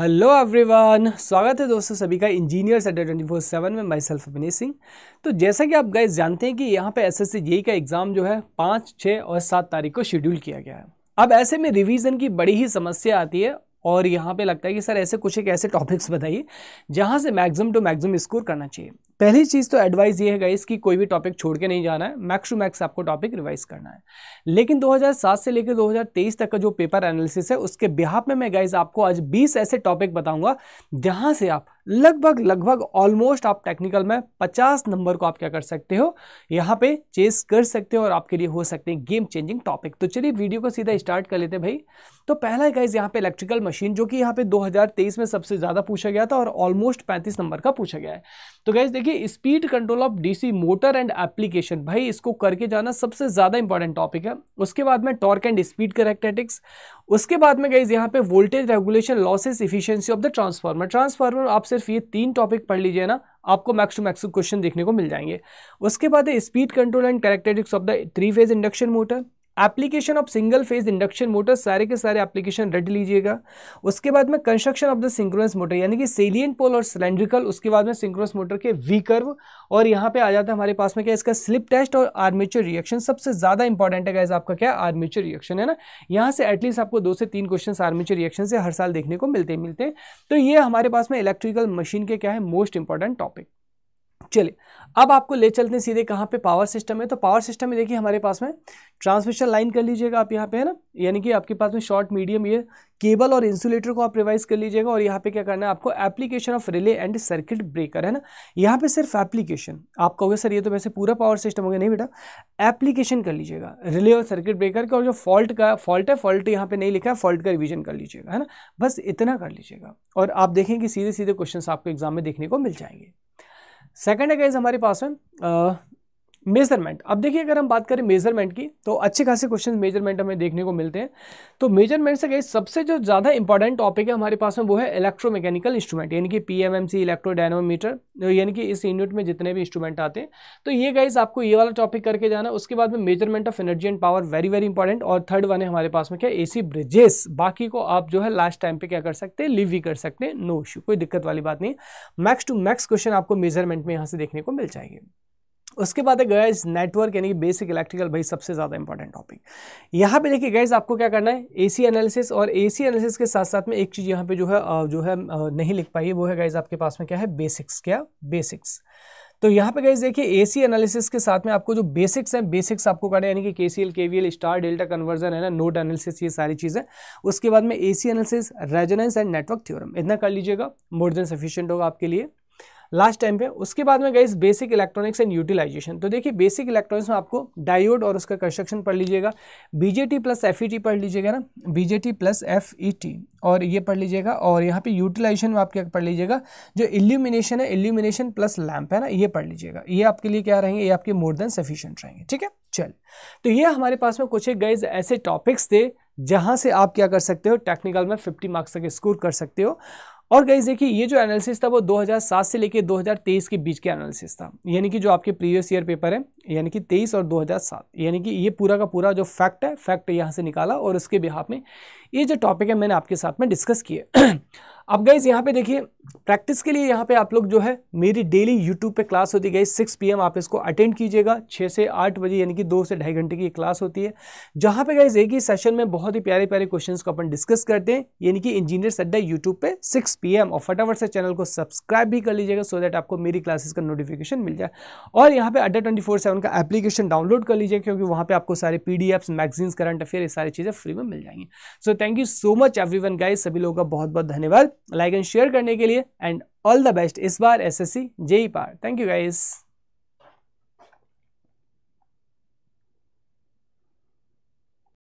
hello everyone स्वागत है दोस्तों सभी का इंजीनियर सेटर ट्वेंटी फोर सेवन में माई सेल्फ अपनी सिंह तो जैसा कि आप गाइज जानते हैं कि यहाँ पे एस एस e का एग्ज़ाम जो है पाँच छः और सात तारीख को शेड्यूल किया गया है अब ऐसे में रिवीजन की बड़ी ही समस्या आती है और यहाँ पे लगता है कि सर ऐसे कुछ एक ऐसे टॉपिक्स बताइए जहाँ से मैक्सिमम टू मैक्सिमम स्कोर करना चाहिए पहली चीज़ तो एडवाइस ये है गाइस कि कोई भी टॉपिक छोड़ के नहीं जाना है मैक्स टू मैक्स आपको टॉपिक रिवाइज करना है लेकिन 2007 से लेकर 2023 तक का जो पेपर एनालिसिस है उसके ब्याह में मैं गाइस आपको आज 20 ऐसे टॉपिक बताऊंगा जहां से आप लगभग लगभग ऑलमोस्ट आप टेक्निकल में 50 नंबर को आप क्या कर सकते हो यहाँ पे चेस कर सकते हो और आपके लिए हो सकते हैं गेम चेंजिंग टॉपिक तो चलिए वीडियो को सीधा स्टार्ट कर लेते हैं भाई तो पहला गाइज यहाँ पे इलेक्ट्रिकल मशीन जो कि यहाँ पे 2023 में सबसे ज़्यादा पूछा गया था और ऑलमोस्ट 35 नंबर का पूछा गया है तो गाइज देखिए देखिए speed control of DC motor and application भाई इसको करके जाना सबसे ज़्यादा इंपॉर्टेंट टॉपिक है उसके बाद में टॉर्क एंड स्पीड करेक्टेटिक्स उसके बाद में गई यहाँ पे voltage regulation losses efficiency of the transformer transformer आप सिर्फ ये तीन टॉपिक पढ़ लीजिए ना आपको मैक्स टू मैक्स क्वेश्चन देखने को मिल जाएंगे उसके बाद speed control and characteristics of the three phase induction motor application of single phase induction motor सारे के सारे एप्लीकेशन रट लीजिएगा उसके बाद में construction of the synchronous motor यानी कि सेलियन पोल और सिलेंड्रिकल उसके बाद में सिंक्रोनस मोटर के वी कर्व और यहाँ पे आ जाता है हमारे पास में क्या इसका स्लिप टेस्ट और आर्मेचर रिएक्शन सबसे ज़्यादा इंपॉर्टेंट है गाइज आपका क्या आर्मेचर रिएक्शन है ना यहाँ से एटलीस्ट आपको दो से तीन क्वेश्चन आर्मेचर रिएक्शन से हर साल देखने को मिलते मिलते तो ये हमारे पास में इलेक्ट्रिकल मशीन के क्या है मोस्ट इंपॉर्टेंट टॉपिक चलिए अब आपको ले चलते हैं सीधे कहाँ पे पावर सिस्टम है तो पावर सिस्टम में देखिए हमारे पास में ट्रांसमिशन लाइन कर लीजिएगा आप यहाँ पे है ना यानी कि आपके पास में शॉर्ट मीडियम ये केबल और इंसुलेटर को आप रिवाइज कर लीजिएगा और यहाँ पे क्या करना है आपको application of relay and circuit breaker है ना यहाँ पे सिर्फ एप्लीकेशन आप कहोगे सर ये तो वैसे पूरा पावर सिस्टम हो गया नहीं बेटा एप्लीकेशन कर लीजिएगा रिले और सर्किट ब्रेकर का और जो फॉल्ट का फॉल्ट है फॉल्ट यहाँ पे नहीं लिखा है फॉल्ट का रिविजन कर लीजिएगा है ना बस इतना कर लीजिएगा और आप देखें कि सीधे सीधे क्वेश्चन आपको एग्जाम में देखने को मिल जाएंगे सेकेंड है गाइज हमारे पास में मेजरमेंट अब देखिए अगर हम बात करें मेजरमेंट की तो अच्छे खासे क्वेश्चन मेजरमेंट हमें देखने को मिलते हैं तो मेजरमेंट से गए सबसे जो ज़्यादा इंपॉर्टेंट टॉपिक है हमारे पास में वो है इलेक्ट्रोमैकेनिकल इंस्ट्रूमेंट यानी कि P M M C electrodynamometer यानी कि इस यूनिट में जितने भी इंस्ट्रूमेंट आते हैं तो ये गाइज आपको ये वाला टॉपिक करके जाना उसके बाद में measurement of energy and power very very important और थर्ड वन है हमारे पास में क्या ए सी ब्रिजेस बाकी को आप जो है लास्ट टाइम पर क्या कर सकते हैं लिव भी कर सकते हैं नो इशू कोई दिक्कत वाली बात नहीं मैक्स टू मैक्स क्वेश्चन आपको मेजरमेंट में यहाँ से देखने को मिल जाएंगे उसके बाद है गैस नेटवर्क यानी कि बेसिक इलेक्ट्रिकल भाई सबसे ज़्यादा इंपॉर्टेंट टॉपिक यहाँ पे देखिए गैस आपको क्या करना है एसी एनालिसिस और एसी एनालिसिस के साथ साथ में एक चीज़ यहाँ पे जो है जो है नहीं लिख पाई है वो है गैस आपके पास में क्या है बेसिक्स क्या बेसिक्स तो यहाँ पे गैस देखिए एसी एनालिसिस के साथ में आपको जो बेसिक्स हैं बेसिक्स आपको करना है यानी कि K C L K V L star delta conversion है ना नोट एनालिसिस ये सारी चीज़ें उसके बाद में AC analysis resonance and network theorem इतना कर लीजिएगा मोर देन सफिशियंट होगा आपके लिए लास्ट टाइम पे उसके बाद में गई बेसिक इलेक्ट्रॉनिक्स एंड यूटिलाइजेशन तो देखिए बेसिक इलेक्ट्रॉनिक्स में आपको डायोड और उसका कंस्ट्रक्शन पढ़ लीजिएगा बीजेटी प्लस एफ पढ़ लीजिएगा ना बीजेटी प्लस एफ और ये पढ़ लीजिएगा और यहाँ पे यूटिलाइजेशन में आप क्या पढ़ लीजिएगा जो इल्यूमिनेशन है इल्यूमिनेशन प्लस लैम्प है ना ये पढ़ लीजिएगा ये आपके लिए क्या रहेंगे ये आपके मोर देन सफिशियंट रहेंगे ठीक है चल तो ये हमारे पास में कुछ एक गाइज ऐसे टॉपिक्स थे जहाँ से आप क्या कर सकते हो टेक्निकल में फिफ्टी मार्क्स तक स्कोर कर सकते हो और गई देखिए ये जो एनालिसिस था वो 2007 से लेकर 2023 के बीच के एनालिसिस था यानी कि जो आपके प्रीवियस ईयर पेपर है यानी कि 23 और 2007 यानी कि ये पूरा का पूरा जो फैक्ट है फैक्ट यहाँ से निकाला और उसके बिहार में ये जो टॉपिक है मैंने आपके साथ में डिस्कस किए अब गाइज यहाँ पे देखिए प्रैक्टिस के लिए यहाँ पे आप लोग जो है मेरी डेली यूट्यूब पे क्लास होती गई सिक्स पी आप इसको अटेंड कीजिएगा छः से आठ बजे यानी कि दो से ढाई घंटे की क्लास होती है जहाँ पे गाइज एक ही सेशन में बहुत ही प्यारे प्यारे क्वेश्चन को अपन डिस्कस करते हैं यानी कि इंजीनियर अड्डा यूट्यूब पे सिक्स पी और फटाफट से चैनल को सब्सक्राइब भी कर लीजिएगा सो दैट आपको मेरी क्लासेस का नोटिफिकेशन मिल जाए और यहाँ पे अड्डा ट्वेंटी सेवन का एप्लीकेशन डाउनलोड कर लीजिए क्योंकि वहाँ पे आपको सारे P D Fs magazines current affair ये सारी चीज़ें फ्री में मिल जाएंगी so thank you so much everyone guys सभी लोगों का बहुत बहुत धन्यवाद लाइक एंड शेयर करने के लिए एंड ऑल द बेस्ट इस बार एस एस सी जेई पार थैंक यू गाइज़